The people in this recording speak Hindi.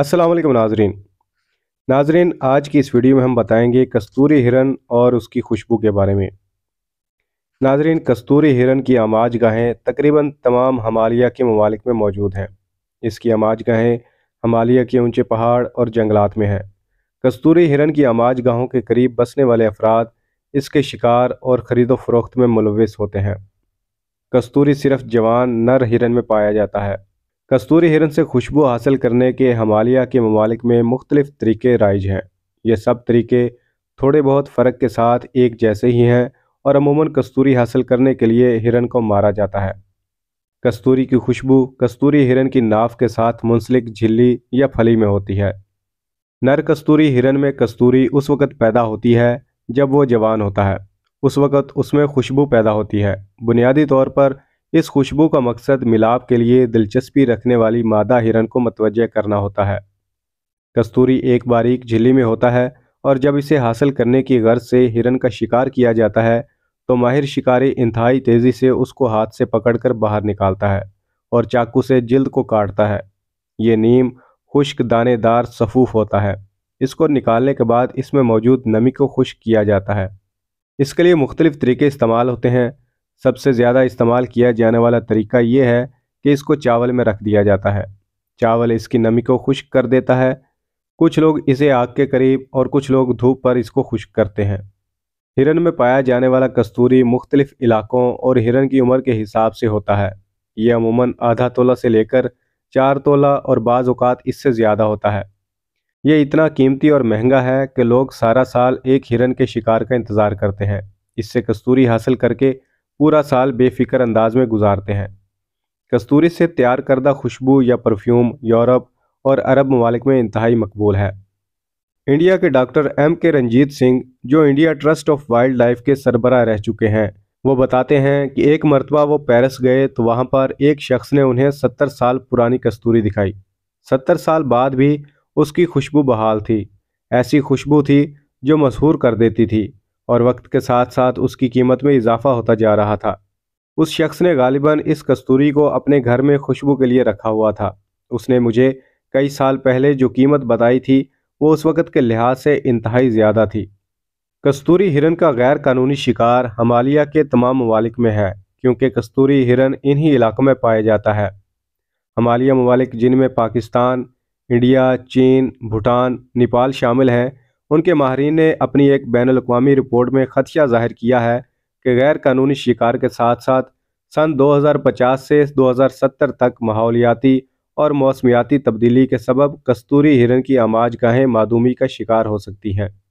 असलम नाजरीन नाजरीन आज की इस वीडियो में हम बताएंगे कस्तूरी हिरन और उसकी खुशबू के बारे में नाजरीन कस्तूरी हिरन की आमाज गाहें तकरीबन तमाम हमालिया के ममालिक में मौजूद हैं इसकी आमाज गाहें हमालिया के ऊंचे पहाड़ और जंगलात में हैं कस्तूरी हिरन की आमाज गाहों के करीब बसने वाले अफराद इसके शिकार और ख़रीदो फरोख्त में मुलविस होते हैं कस्तूरी सिर्फ जवान नर हिरन में पाया जाता है कस्तूरी हिरन से खुशबू हासिल करने के हमालिया के ममालिक में मुख्तलिफ तरीके राइज हैं ये सब तरीके थोड़े बहुत फ़र्क के साथ एक जैसे ही हैं और अमूमन कस्तूरी हासिल करने के लिए हिरन को मारा जाता है कस्तूरी की खुशबू कस्तूरी हिरन की नाफ के साथ मुंसलिक झिल्ली या फली में होती है नर कस्तूरी हिरन में कस्तूरी उस वक़्त पैदा होती है जब वो जवान होता है उस वक़्त उसमें खुशबू पैदा होती है बुनियादी तौर पर इस खुशबू का मकसद मिलाप के लिए दिलचस्पी रखने वाली मादा हिरन को मतवजह करना होता है कस्तूरी एक बारीक झिल्ली में होता है और जब इसे हासिल करने की गर्ज से हिरन का शिकार किया जाता है तो माहिर शिकारी इंतहाई तेज़ी से उसको हाथ से पकड़कर बाहर निकालता है और चाकू से जिल्द को काटता है ये नीम खुश्क दानेदार सफूफ होता है इसको निकालने के बाद इसमें मौजूद नमी को खुश्क किया जाता है इसके लिए मुख्तलिफ़ तरीके इस्तेमाल होते हैं सबसे ज़्यादा इस्तेमाल किया जाने वाला तरीका ये है कि इसको चावल में रख दिया जाता है चावल इसकी नमी को खुश्क कर देता है कुछ लोग इसे आग के करीब और कुछ लोग धूप पर इसको खुश्क करते हैं हिरन में पाया जाने वाला कस्तूरी मुख्तलिफ इलाकों और हिरन की उम्र के हिसाब से होता है यह अमूमन आधा तोला से लेकर चार तोला और बाज़ इससे ज़्यादा होता है ये इतना कीमती और महंगा है कि लोग सारा साल एक हिरन के शिकार का इंतज़ार करते हैं इससे कस्तूरी हासिल करके पूरा साल बेफिक्र अंदाज में गुजारते हैं कस्तूरी से तैयार करदा खुशबू या परफ्यूम यूरोप और अरब ममालिक में इंतहाई मकबूल है इंडिया के डॉक्टर एम के रंजीत सिंह जो India Trust of wild life के सरबराह रह चुके हैं वो बताते हैं कि एक मरतबा वो पेरिस गए तो वहाँ पर एक शख्स ने उन्हें सत्तर साल पुरानी कस्तूरी दिखाई सत्तर साल बाद भी उसकी खुशबू बहाल थी ऐसी खुशबू थी जो मशहूर कर देती थी और वक्त के साथ साथ उसकी कीमत में इजाफा होता जा रहा था उस शख्स ने गालिबा इस कस्तूरी को अपने घर में खुशबू के लिए रखा हुआ था उसने मुझे कई साल पहले जो कीमत बताई थी वो उस वक़्त के लिहाज से इंतहाई ज़्यादा थी कस्तूरी हिरन का गैर कानूनी शिकार हमालिया के तमाम ममालिक में है क्योंकि कस्तूरी हिरन इन्हीं इलाकों में पाया जाता है हमालिया ममालिक जिनमें पाकिस्तान इंडिया चीन भूटान नेपाल शामिल हैं उनके माहरीन ने अपनी एक बैन अवी रिपोर्ट में खदशा जाहिर किया है कि गैर कानूनी शिकार के साथ साथ सन 2050 से 2070 तक माहौलियाती और मौसमियाती तब्दीली के सबब कस्तूरी हिरन की आमाज गाहें मादूमी का शिकार हो सकती हैं